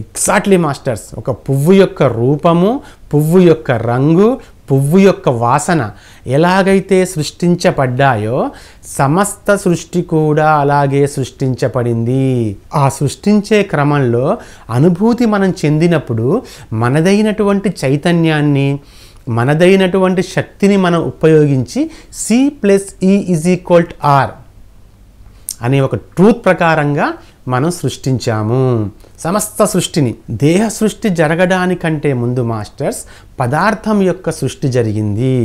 exactly masters ఒక పువ్వు యొక్క రూపము పువ్వు యొక్క రంగు పువ్వు యొక్క వాసన ఎలాగైతే సృష్టించబడ్డాయో సమస్త సృష్టి కూడా అలాగే సృష్టించబడింది ఆ సృష్టించే క్రమంలో అనుభూతి మనం చెందినప్పుడు మనదైనటువంటి చైతన్యాన్ని మనదైనటువంటి శక్తిని మనం ఉపయోగించి C plus E is equal R అనే ఒక ట్రూత్ ప్రకారంగా మనం సృష్టించాము సమస్త సృష్టిని దేహ సృష్టి జరగడానికంటే ముందు మాస్టర్స్ పదార్థం యొక్క సృష్టి జరిగింది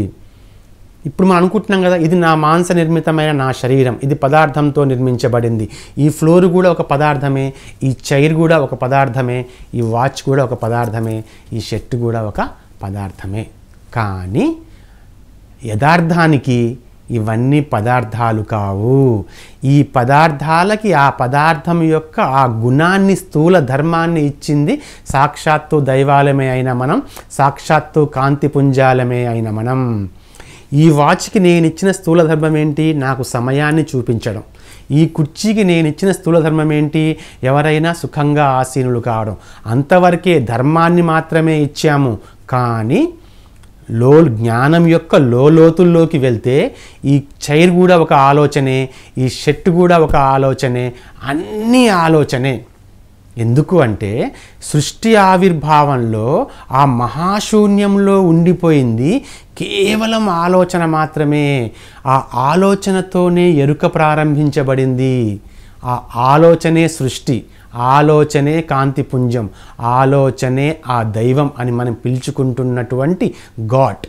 ఇప్పుడు మనం అనుకుంటున్నాం కదా ఇది నా మాంస నిర్మితమైన నా శరీరం ఇది పదార్థంతో నిర్మించబడింది ఈ ఫ్లోర్ కూడా ఒక పదార్థమే ఈ చైర్ కూడా ఒక పదార్థమే ఈ వాచ్ కూడా ఒక పదార్థమే ఈ షర్ట్ కూడా ఒక పదార్థమే కానీ యథార్థానికి ఇవన్నీ పదార్థాలు కావు ఈ పదార్థాలకి ఆ పదార్థం యొక్క ఆ గుణాన్ని స్థూల ధర్మాన్ని ఇచ్చింది సాక్షాత్తు దైవాలమే అయిన మనం సాక్షాత్తు కాంతి పుంజాలమే అయిన మనం ఈ వాచ్కి నేను ఇచ్చిన స్థూల ధర్మం ఏంటి నాకు సమయాన్ని చూపించడం ఈ కుర్చీకి నేను ఇచ్చిన స్థూల ధర్మం ఏంటి ఎవరైనా సుఖంగా ఆసీనులు కావడం అంతవరకే ధర్మాన్ని మాత్రమే ఇచ్చాము కానీ లో జ్ఞానం యొక్క లోతుల్లోకి వెళ్తే ఈ చైర్ కూడా ఒక ఆలోచనే ఈ షర్ట్ కూడా ఒక ఆలోచనే అన్నీ ఆలోచనే ఎందుకు అంటే సృష్టి ఆవిర్భావంలో ఆ మహాశూన్యంలో ఉండిపోయింది కేవలం ఆలోచన మాత్రమే ఆ ఆలోచనతోనే ఎరుక ప్రారంభించబడింది ఆ ఆలోచనే సృష్టి ఆలోచనే కాంతిపుంజం ఆలోచనే ఆ దైవం అని మనం పిలుచుకుంటున్నటువంటి గాడ్